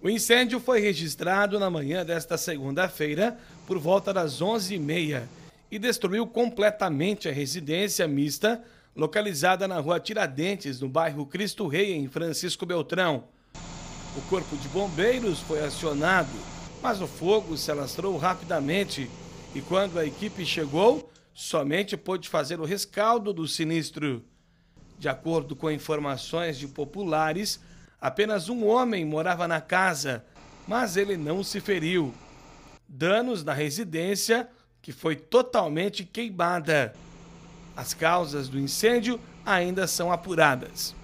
O incêndio foi registrado na manhã desta segunda-feira, por volta das 11h30, e destruiu completamente a residência mista, localizada na rua Tiradentes, no bairro Cristo Rei, em Francisco Beltrão. O corpo de bombeiros foi acionado, mas o fogo se alastrou rapidamente e, quando a equipe chegou, somente pôde fazer o rescaldo do sinistro. De acordo com informações de populares, Apenas um homem morava na casa, mas ele não se feriu. Danos na residência, que foi totalmente queimada. As causas do incêndio ainda são apuradas.